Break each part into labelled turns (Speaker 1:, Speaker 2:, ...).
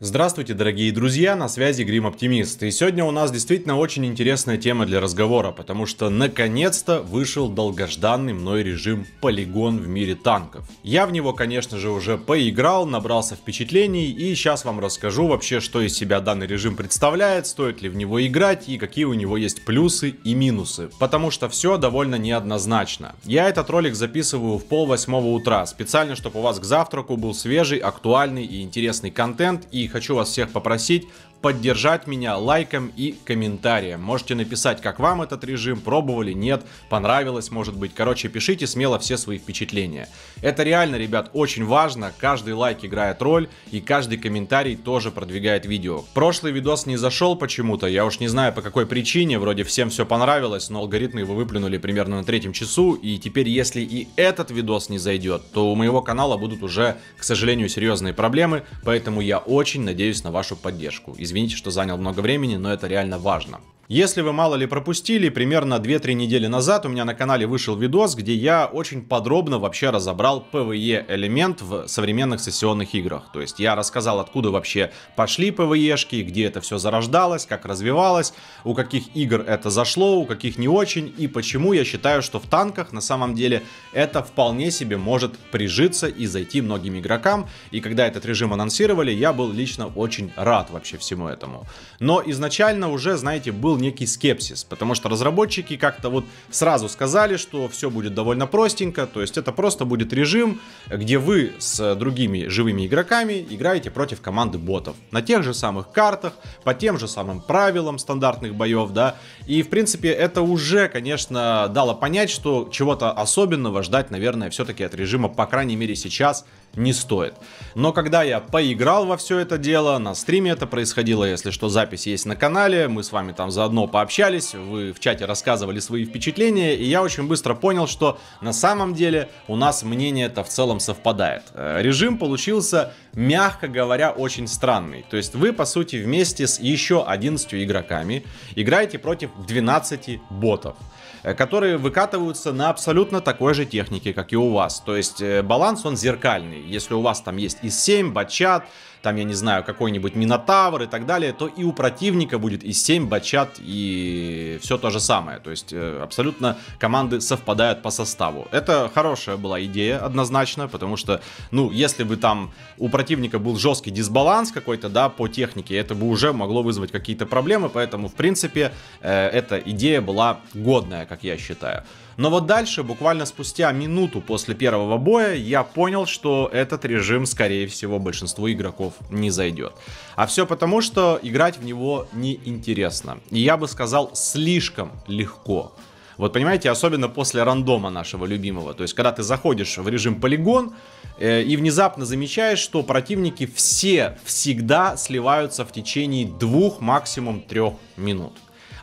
Speaker 1: Здравствуйте, дорогие друзья, на связи Грим Оптимист. И сегодня у нас действительно очень интересная тема для разговора, потому что наконец-то вышел долгожданный мной режим полигон в мире танков. Я в него, конечно же, уже поиграл, набрался впечатлений и сейчас вам расскажу вообще, что из себя данный режим представляет, стоит ли в него играть и какие у него есть плюсы и минусы. Потому что все довольно неоднозначно. Я этот ролик записываю в пол восьмого утра, специально, чтобы у вас к завтраку был свежий, актуальный и интересный контент и и хочу вас всех попросить поддержать меня лайком и комментарием. Можете написать, как вам этот режим, пробовали, нет, понравилось, может быть. Короче, пишите смело все свои впечатления. Это реально, ребят, очень важно. Каждый лайк играет роль, и каждый комментарий тоже продвигает видео. Прошлый видос не зашел почему-то, я уж не знаю по какой причине, вроде всем все понравилось, но алгоритмы его выплюнули примерно на третьем часу, и теперь если и этот видос не зайдет, то у моего канала будут уже, к сожалению, серьезные проблемы, поэтому я очень надеюсь на вашу поддержку. Извините Извините, что занял много времени, но это реально важно. Если вы мало ли пропустили, примерно 2-3 недели назад у меня на канале вышел видос, где я очень подробно вообще разобрал PvE элемент в современных сессионных играх. То есть я рассказал, откуда вообще пошли pve где это все зарождалось, как развивалось, у каких игр это зашло, у каких не очень, и почему я считаю, что в танках на самом деле это вполне себе может прижиться и зайти многим игрокам. И когда этот режим анонсировали, я был лично очень рад вообще всему этому. Но изначально уже, знаете, был был некий скепсис, потому что разработчики как-то вот сразу сказали, что все будет довольно простенько, то есть это просто будет режим, где вы с другими живыми игроками играете против команды ботов на тех же самых картах, по тем же самым правилам стандартных боев, да, и в принципе это уже, конечно, дало понять, что чего-то особенного ждать, наверное, все-таки от режима, по крайней мере сейчас, не стоит. Но когда я поиграл во все это дело, на стриме это происходило, если что, запись есть на канале, мы с вами там за заодно пообщались, вы в чате рассказывали свои впечатления, и я очень быстро понял, что на самом деле у нас мнение это в целом совпадает. Э, режим получился, мягко говоря, очень странный. То есть вы, по сути, вместе с еще 11 игроками играете против 12 ботов э, которые выкатываются на абсолютно такой же технике, как и у вас. То есть э, баланс он зеркальный. Если у вас там есть и 7 бачат, там, я не знаю, какой-нибудь Минотавр и так далее, то и у противника будет и 7 бачат, и все то же самое. То есть э, абсолютно команды совпадают по составу. Это хорошая была идея однозначно, потому что, ну, если бы там у противника был жесткий дисбаланс какой-то, да, по технике, это бы уже могло вызвать какие-то проблемы, поэтому, в принципе, э, эта идея была годная, как я считаю. Но вот дальше, буквально спустя минуту после первого боя, я понял, что этот режим, скорее всего, большинству игроков не зайдет. А все потому, что играть в него неинтересно. И я бы сказал, слишком легко. Вот понимаете, особенно после рандома нашего любимого. То есть, когда ты заходишь в режим полигон э, и внезапно замечаешь, что противники все всегда сливаются в течение двух, максимум трех минут.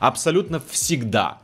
Speaker 1: Абсолютно всегда.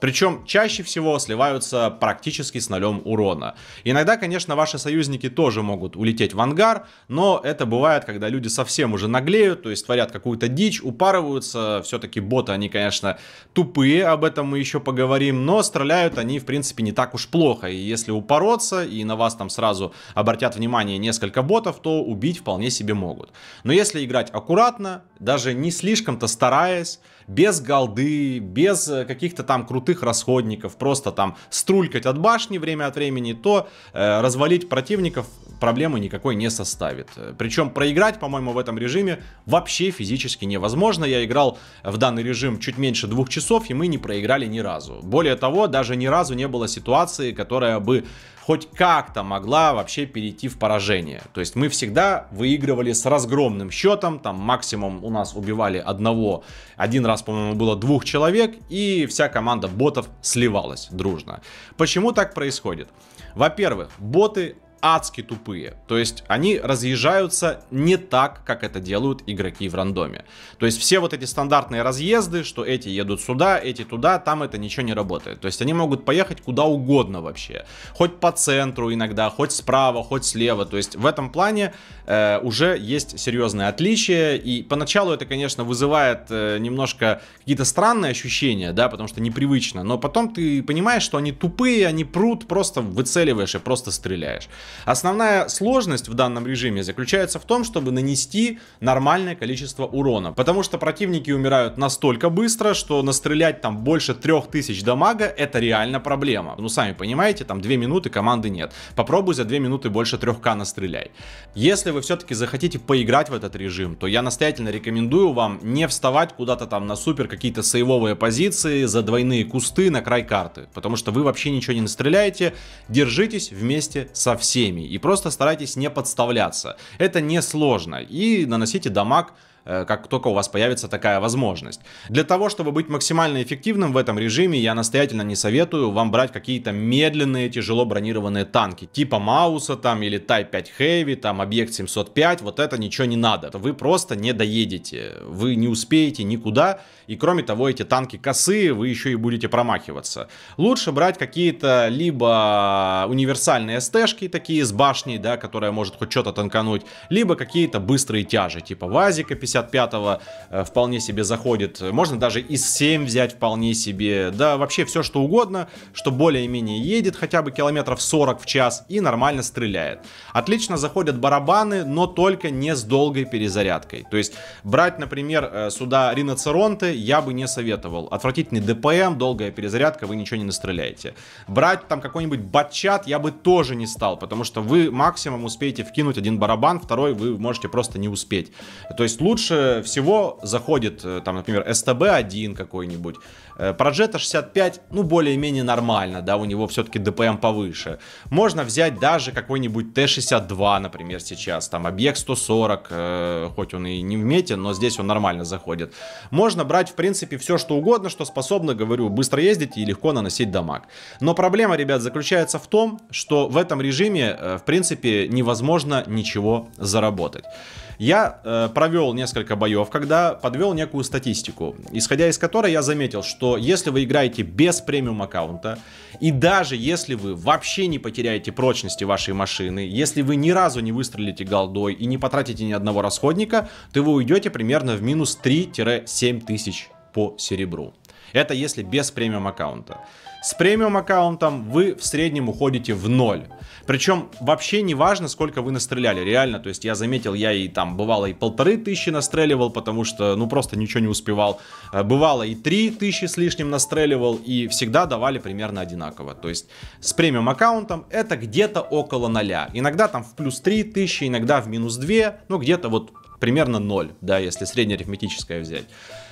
Speaker 1: Причем чаще всего сливаются практически с нолем урона. Иногда, конечно, ваши союзники тоже могут улететь в ангар, но это бывает, когда люди совсем уже наглеют, то есть творят какую-то дичь, упарываются. Все-таки боты, они, конечно, тупые, об этом мы еще поговорим, но стреляют они, в принципе, не так уж плохо. И если упороться, и на вас там сразу обратят внимание несколько ботов, то убить вполне себе могут. Но если играть аккуратно, даже не слишком-то стараясь, без голды, без э, каких-то там крутых крутых расходников, просто там струлькать от башни время от времени, то э, развалить противников проблемы никакой не составит. Э, Причем проиграть, по-моему, в этом режиме вообще физически невозможно. Я играл в данный режим чуть меньше двух часов, и мы не проиграли ни разу. Более того, даже ни разу не было ситуации, которая бы хоть как-то могла вообще перейти в поражение. То есть мы всегда выигрывали с разгромным счетом, там максимум у нас убивали одного, один раз, по-моему, было двух человек, и вся команда ботов сливалось дружно. Почему так происходит? Во-первых, боты адски тупые. То есть они разъезжаются не так, как это делают игроки в рандоме. То есть все вот эти стандартные разъезды, что эти едут сюда, эти туда, там это ничего не работает. То есть они могут поехать куда угодно вообще. Хоть по центру иногда, хоть справа, хоть слева. То есть в этом плане э, уже есть серьезные отличия И поначалу это, конечно, вызывает э, немножко какие-то странные ощущения, да, потому что непривычно. Но потом ты понимаешь, что они тупые, они прут, просто выцеливаешь и просто стреляешь. Основная сложность в данном режиме заключается в том, чтобы нанести нормальное количество урона, потому что противники умирают настолько быстро, что настрелять там больше 3000 дамага это реально проблема. Ну сами понимаете, там 2 минуты команды нет. Попробуй за 2 минуты больше 3к настреляй. Если вы все-таки захотите поиграть в этот режим, то я настоятельно рекомендую вам не вставать куда-то там на супер какие-то сейвовые позиции, за двойные кусты на край карты, потому что вы вообще ничего не настреляете. Держитесь вместе со всеми всеми. И просто старайтесь не подставляться. Это не сложно. И наносите дамаг Э, как только у вас появится такая возможность. Для того, чтобы быть максимально эффективным в этом режиме, я настоятельно не советую вам брать какие-то медленные, тяжело бронированные танки, типа Мауса там или Type 5 Heavy, там Объект 705, вот это ничего не надо. Вы просто не доедете, вы не успеете никуда, и кроме того, эти танки косые, вы еще и будете промахиваться. Лучше брать какие-то либо универсальные СТшки, такие с башней, да, которая может хоть что-то танкануть, либо какие-то быстрые тяжи, типа ВАЗика 50 65-го э, вполне себе заходит. Можно даже из 7 взять вполне себе. Да, вообще все что угодно, что более-менее едет хотя бы километров 40 в час и нормально стреляет. Отлично заходят барабаны, но только не с долгой перезарядкой. То есть брать, например, э, сюда риноцеронты я бы не советовал. Отвратительный ДПМ, долгая перезарядка, вы ничего не настреляете. Брать там какой-нибудь батчат я бы тоже не стал, потому что вы максимум успеете вкинуть один барабан, второй вы можете просто не успеть. То есть лучше лучше всего заходит, э, там, например, СТБ-1 какой-нибудь, Э, Прожета 65, ну, более-менее нормально, да, у него все-таки ДПМ повыше. Можно взять даже какой-нибудь Т-62, например, сейчас, там, объект 140, э, хоть он и не в мете, но здесь он нормально заходит. Можно брать, в принципе, все, что угодно, что способно, говорю, быстро ездить и легко наносить дамаг. Но проблема, ребят, заключается в том, что в этом режиме, э, в принципе, невозможно ничего заработать. Я э, провел несколько боев, когда подвел некую статистику, исходя из которой я заметил, что что если вы играете без премиум аккаунта, и даже если вы вообще не потеряете прочности вашей машины, если вы ни разу не выстрелите голдой и не потратите ни одного расходника, то вы уйдете примерно в минус 3-7 тысяч по серебру. Это если без премиум аккаунта. С премиум аккаунтом вы в среднем уходите в ноль. Причем вообще не важно, сколько вы настреляли, реально. То есть я заметил, я и там бывало и полторы тысячи настреливал, потому что ну просто ничего не успевал. Э, бывало и три тысячи с лишним настреливал, и всегда давали примерно одинаково. То есть с премиум аккаунтом это где-то около ноля. Иногда там в плюс три тысячи, иногда в минус две, ну где-то вот примерно ноль, да, если среднеарифметическое взять.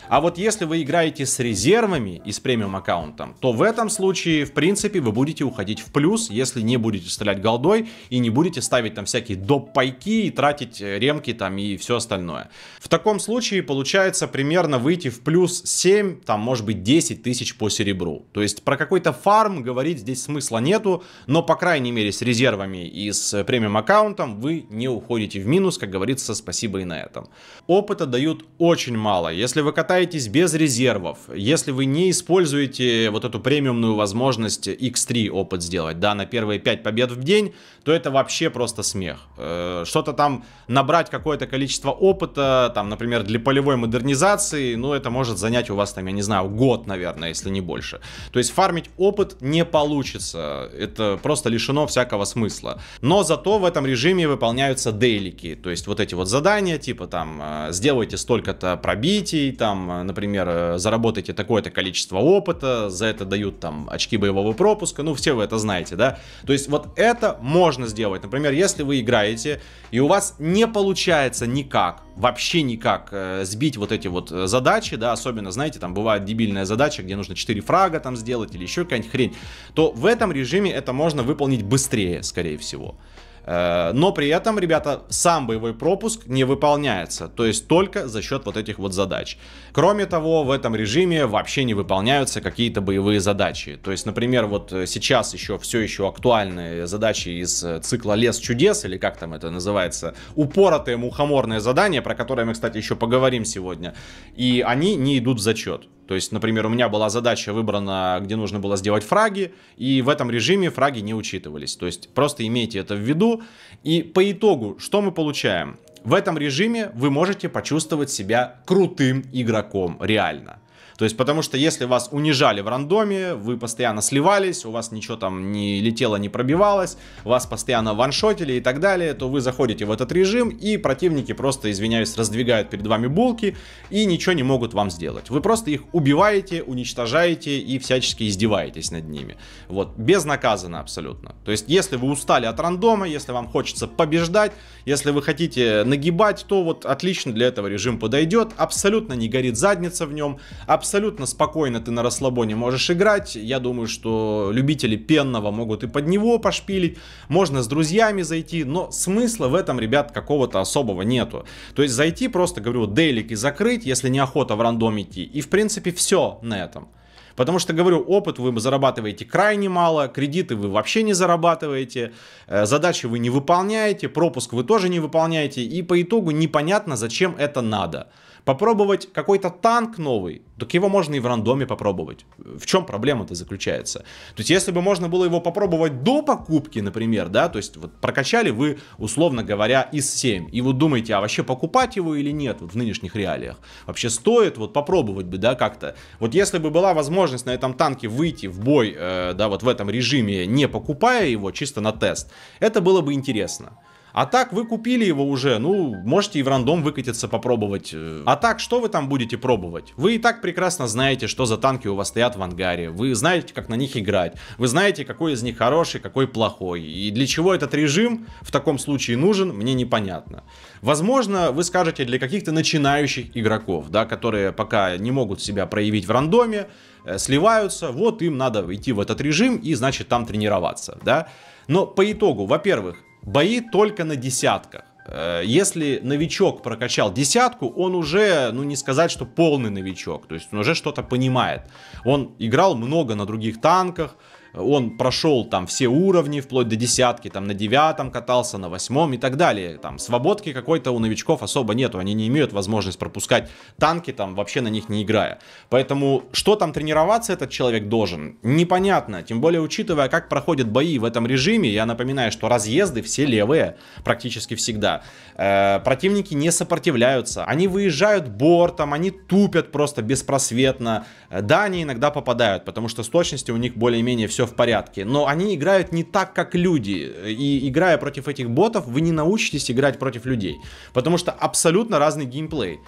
Speaker 1: А вот если вы играете с резервами и с премиум аккаунтом, то в этом случае, в принципе, вы будете уходить в плюс, если не будете стрелять голдой и не будете ставить там всякие доп-пайки и тратить э, ремки там и все остальное. В таком случае получается примерно выйти в плюс 7, там может быть 10 тысяч по серебру. То есть про какой-то фарм говорить здесь смысла нету, но по крайней мере с резервами и с премиум аккаунтом вы не уходите в минус, как говорится, спасибо и на этом. Опыта дают очень мало. Если вы катаете остаетесь без резервов, если вы не используете вот эту премиумную возможность X3 опыт сделать, да, на первые 5 побед в день то это вообще просто смех. Э, что-то там набрать какое-то количество опыта, там, например, для полевой модернизации, ну, это может занять у вас, там, я не знаю, год, наверное, если не больше. То есть фармить опыт не получится, это просто лишено всякого смысла. Но зато в этом режиме выполняются дейлики, то есть вот эти вот задания, типа, там, э, сделайте столько-то пробитий, там, э, например, заработайте такое-то количество опыта, за это дают, там, очки боевого пропуска, ну, все вы это знаете, да? То есть вот это можно можно сделать. Например, если вы играете, и у вас не получается никак, вообще никак э, сбить вот эти вот э, задачи, да, особенно, знаете, там бывает дебильная задача, где нужно 4 фрага там сделать или еще какая-нибудь хрень, то в этом режиме это можно выполнить быстрее, скорее всего. Э, но при этом, ребята, сам боевой пропуск не выполняется, то есть только за счет вот этих вот задач. Кроме того, в этом режиме вообще не выполняются какие-то боевые задачи. То есть, например, вот э, сейчас еще все еще актуальные задачи из э, цикла «Лес чудес» или как там это называется, упоротые мухоморные задания, про которые мы, кстати, еще поговорим сегодня, и они не идут в зачет. То есть, например, у меня была задача выбрана, где нужно было сделать фраги, и в этом режиме фраги не учитывались. То есть, просто имейте это в виду. И по итогу, что мы получаем? В этом режиме вы можете почувствовать себя крутым игроком, реально. То есть, потому что если вас унижали в рандоме, вы постоянно сливались, у вас ничего там не летело, не пробивалось, вас постоянно ваншотили и так далее, то вы заходите в этот режим, и противники просто, извиняюсь, раздвигают перед вами булки и ничего не могут вам сделать. Вы просто их убиваете, уничтожаете и всячески издеваетесь над ними. Вот, безнаказанно абсолютно. То есть, если вы устали от рандома, если вам хочется побеждать, если вы хотите нагибать, то вот отлично для этого режим подойдет, абсолютно не горит задница в нем, абсолютно абсолютно спокойно ты на расслабоне можешь играть. Я думаю, что любители пенного могут и под него пошпилить. Можно с друзьями зайти, но смысла в этом, ребят, какого-то особого нету. То есть зайти просто, говорю, дейлик и закрыть, если неохота в рандом идти. И, в принципе, все на этом. Потому что, говорю, опыт вы зарабатываете крайне мало, кредиты вы вообще не зарабатываете, э, задачи вы не выполняете, пропуск вы тоже не выполняете, и по итогу непонятно, зачем это надо. Попробовать какой-то танк новый, так его можно и в рандоме попробовать. В чем проблема-то заключается? То есть, если бы можно было его попробовать до покупки, например, да, то есть, вот прокачали вы, условно говоря, из 7, и вы думаете, а вообще покупать его или нет вот, в нынешних реалиях? Вообще стоит вот попробовать бы, да, как-то. Вот если бы была возможность на этом танке выйти в бой, э, да, вот в этом режиме, не покупая его, чисто на тест, это было бы интересно. А так вы купили его уже, ну, можете и в рандом выкатиться попробовать. А так, что вы там будете пробовать? Вы и так прекрасно знаете, что за танки у вас стоят в ангаре. Вы знаете, как на них играть. Вы знаете, какой из них хороший, какой плохой. И для чего этот режим в таком случае нужен, мне непонятно. Возможно, вы скажете, для каких-то начинающих игроков, да, которые пока не могут себя проявить в рандоме, э, сливаются, вот им надо идти в этот режим и, значит, там тренироваться, да. Но по итогу, во-первых, Бои только на десятках. Э, если новичок прокачал десятку, он уже, ну не сказать, что полный новичок, то есть он уже что-то понимает. Он играл много на других танках, он прошел там все уровни, вплоть до десятки, там на девятом катался, на восьмом и так далее. Там свободки какой-то у новичков особо нету, они не имеют возможность пропускать танки, там вообще на них не играя. Поэтому что там тренироваться этот человек должен, непонятно, тем более учитывая, как проходят бои в этом режиме, я напоминаю, что разъезды все левые практически всегда. Э, противники не сопротивляются, они выезжают бортом, они тупят просто беспросветно. Э, да, они иногда попадают, потому что с точностью у них более-менее все в порядке. Но они играют не так, как люди. И играя против этих ботов, вы не научитесь играть против людей. Потому что абсолютно разный геймплей.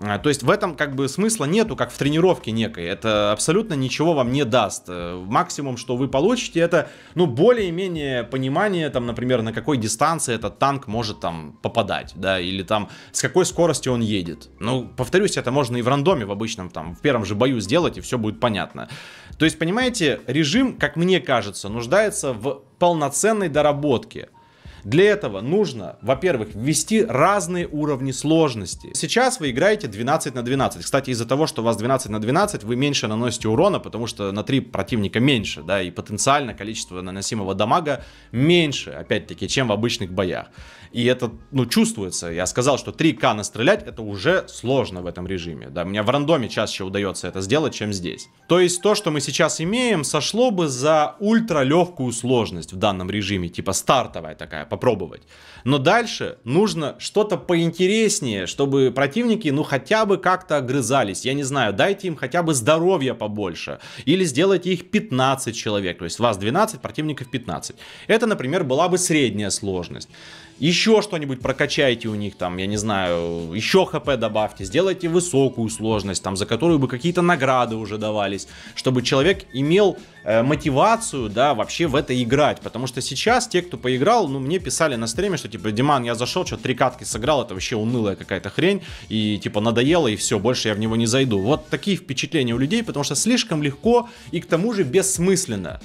Speaker 1: А, то есть в этом как бы смысла нету, как в тренировке некой. Это абсолютно ничего вам не даст. Э, максимум, что вы получите, это, ну, более-менее понимание, там, например, на какой дистанции этот танк может там попадать, да, или там с какой скоростью он едет. Ну, повторюсь, это можно и в рандоме в обычном, там, в первом же бою сделать, и все будет понятно. То есть, понимаете, режим, как мне кажется, нуждается в полноценной доработке. Для этого нужно, во-первых, ввести разные уровни сложности. Сейчас вы играете 12 на 12. Кстати, из-за того, что у вас 12 на 12, вы меньше наносите урона, потому что на 3 противника меньше, да, и потенциально количество наносимого дамага меньше, опять-таки, чем в обычных боях. И это, ну, чувствуется. Я сказал, что 3К настрелять, это уже сложно в этом режиме. Да, мне в рандоме чаще удается это сделать, чем здесь. То есть то, что мы сейчас имеем, сошло бы за ультралегкую сложность в данном режиме. Типа стартовая такая, попробовать. Но дальше нужно что-то поинтереснее, чтобы противники, ну, хотя бы как-то огрызались. Я не знаю, дайте им хотя бы здоровье побольше. Или сделайте их 15 человек. То есть вас 12, противников 15. Это, например, была бы средняя сложность еще что-нибудь прокачайте у них, там, я не знаю, еще хп добавьте, сделайте высокую сложность, там, за которую бы какие-то награды уже давались, чтобы человек имел э, мотивацию, да, вообще в это играть, потому что сейчас те, кто поиграл, ну, мне писали на стриме, что, типа, Диман, я зашел, что три катки сыграл, это вообще унылая какая-то хрень, и, типа, надоело, и все, больше я в него не зайду. Вот такие впечатления у людей, потому что слишком легко и, к тому же, бессмысленно.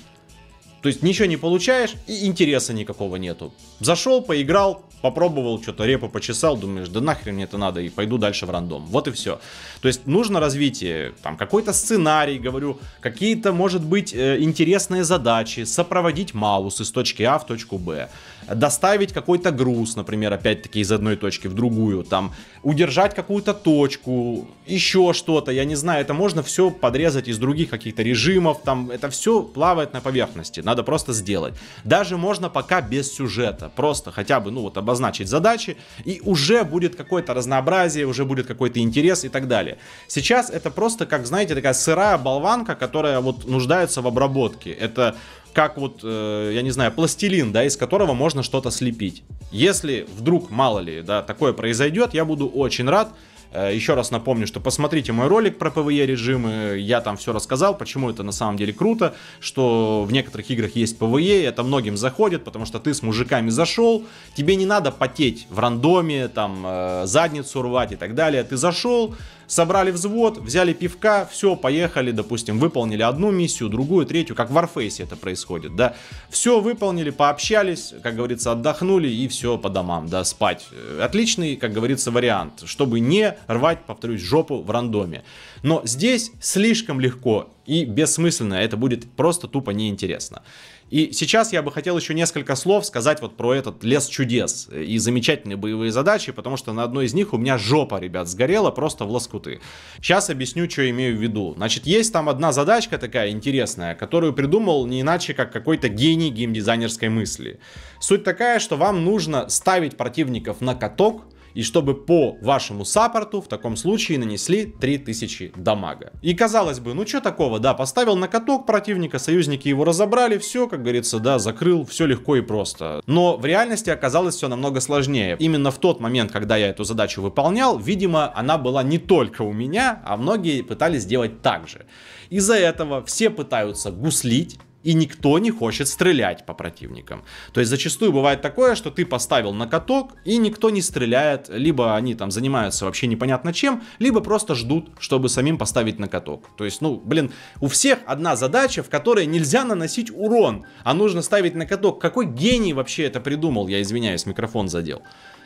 Speaker 1: То есть ничего не получаешь и интереса никакого нету. Зашел, поиграл, попробовал, что-то репу почесал, думаешь, да нахрен мне это надо, и пойду дальше в рандом. Вот и все. То есть нужно развитие, там какой-то сценарий, говорю, какие-то, может быть, э, интересные задачи, сопроводить маус из точки А в точку Б доставить какой-то груз, например, опять-таки из одной точки в другую, там, удержать какую-то точку, еще что-то, я не знаю, это можно все подрезать из других каких-то режимов, там, это все плавает на поверхности, надо просто сделать. Даже можно пока без сюжета, просто хотя бы, ну, вот обозначить задачи, и уже будет какое-то разнообразие, уже будет какой-то интерес и так далее. Сейчас это просто, как, знаете, такая сырая болванка, которая вот нуждается в обработке. Это как вот, э, я не знаю, пластилин, да, из которого можно что-то слепить. Если вдруг, мало ли, да, такое произойдет, я буду очень рад, Э, еще раз напомню, что посмотрите мой ролик про PvE режимы, я там все рассказал, почему это на самом деле круто, что в некоторых играх есть PvE, это многим заходит, потому что ты с мужиками зашел, тебе не надо потеть в рандоме, там, э, задницу рвать и так далее, ты зашел, собрали взвод, взяли пивка, все, поехали, допустим, выполнили одну миссию, другую, третью, как в Warface это происходит, да, все выполнили, пообщались, как говорится, отдохнули и все по домам, да, спать. Э, отличный, как говорится, вариант, чтобы не рвать, повторюсь, жопу в рандоме. Но здесь слишком легко и бессмысленно, это будет просто тупо неинтересно. И сейчас я бы хотел еще несколько слов сказать вот про этот лес чудес и замечательные боевые задачи, потому что на одной из них у меня жопа, ребят, сгорела просто в лоскуты. Сейчас объясню, что имею в виду. Значит, есть там одна задачка такая интересная, которую придумал не иначе, как какой-то гений геймдизайнерской мысли. Суть такая, что вам нужно ставить противников на каток, и чтобы по вашему саппорту в таком случае нанесли 3000 дамага. И казалось бы, ну что такого, да, поставил на каток противника, союзники его разобрали, все, как говорится, да, закрыл, все легко и просто. Но в реальности оказалось все намного сложнее. Именно в тот момент, когда я эту задачу выполнял, видимо, она была не только у меня, а многие пытались сделать так же. Из-за этого все пытаются гуслить, и никто не хочет стрелять по противникам. То есть зачастую бывает такое, что ты поставил на каток, и никто не стреляет. Либо они там занимаются вообще непонятно чем, либо просто ждут, чтобы самим поставить на каток. То есть, ну, блин, у всех одна задача, в которой нельзя наносить урон, а нужно ставить на каток. Какой гений вообще это придумал? Я извиняюсь, микрофон задел.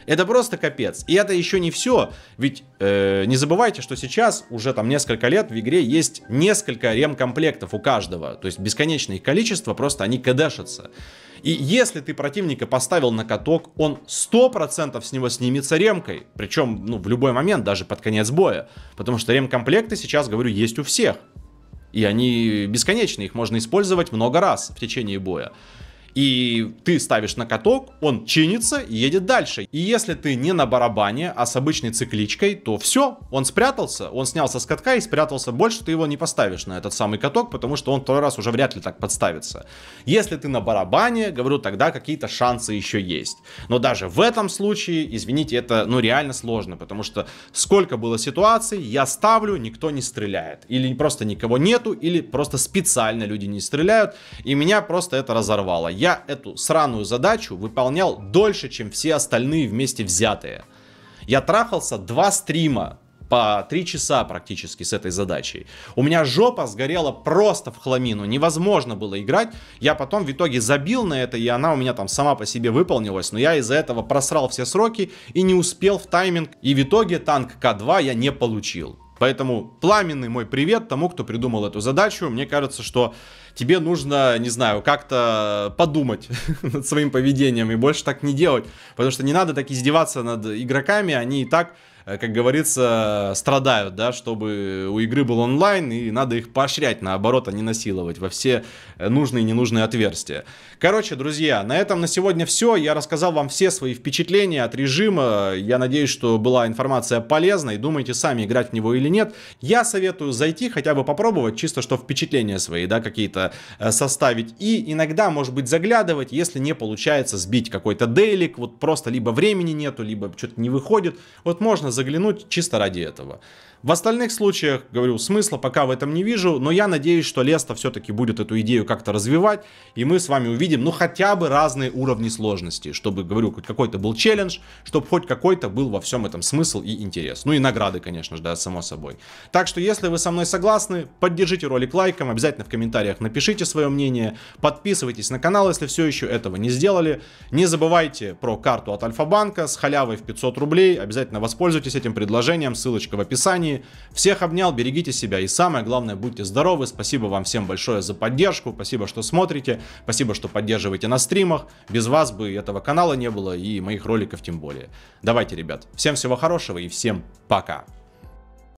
Speaker 1: Это просто капец. И это еще не все. Ведь э, не забывайте, что сейчас уже там несколько лет в игре есть несколько ремкомплектов у каждого. То есть бесконечное их количество, просто они кэдэшатся. И если ты противника поставил на каток, он 100% с него снимется ремкой. Причем, ну, в любой момент, даже под конец боя. Потому что ремкомплекты сейчас, говорю, есть у всех. И они бесконечны, их можно использовать много раз в течение боя. И ты ставишь на каток, он чинится и едет дальше. И если ты не на барабане, а с обычной цикличкой, то все, он спрятался, он снялся с катка и спрятался. Больше ты его не поставишь на этот самый каток, потому что он второй раз уже вряд ли так подставится. Если ты на барабане, говорю, тогда какие-то шансы еще есть. Но даже в этом случае, извините, это ну реально сложно, потому что сколько было ситуаций, я ставлю, никто не стреляет. Или просто никого нету, или просто специально люди не стреляют. И меня просто это разорвало я эту сраную задачу выполнял дольше, чем все остальные вместе взятые. Я трахался два стрима по три часа практически с этой задачей. У меня жопа сгорела просто в хламину, невозможно было играть. Я потом в итоге забил на это, и она у меня там сама по себе выполнилась, но я из-за этого просрал все сроки и не успел в тайминг, и в итоге танк К2 я не получил. Поэтому пламенный мой привет тому, кто придумал эту задачу. Мне кажется, что тебе нужно, не знаю, как-то подумать над своим поведением и больше так не делать. Потому что не надо так издеваться над игроками, они и так Э, как говорится, страдают, да, чтобы у игры был онлайн, и надо их поощрять, наоборот, а не насиловать во все нужные и ненужные отверстия. Короче, друзья, на этом на сегодня все. Я рассказал вам все свои впечатления от режима. Я надеюсь, что была информация полезной. Думайте сами, играть в него или нет. Я советую зайти, хотя бы попробовать, чисто что впечатления свои, да, какие-то э, составить. И иногда, может быть, заглядывать, если не получается сбить какой-то дейлик, вот просто либо времени нету, либо что-то не выходит. Вот можно заглянуть чисто ради этого. В остальных случаях, говорю, смысла пока в этом не вижу, но я надеюсь, что Леста все-таки будет эту идею как-то развивать, и мы с вами увидим, ну, хотя бы разные уровни сложности, чтобы, говорю, хоть какой-то был челлендж, чтобы хоть какой-то был во всем этом смысл и интерес. Ну и награды, конечно же, да, само собой. Так что, если вы со мной согласны, поддержите ролик лайком, обязательно в комментариях напишите свое мнение, подписывайтесь на канал, если все еще этого не сделали. Не забывайте про карту от Альфа-банка с халявой в 500 рублей, обязательно воспользуйтесь этим предложением, ссылочка в описании компании. Всех обнял, берегите себя и самое главное, будьте здоровы. Спасибо вам всем большое за поддержку, спасибо, что смотрите, спасибо, что поддерживаете на стримах. Без вас бы этого канала не было и моих роликов тем более. Давайте, ребят, всем всего хорошего и всем пока.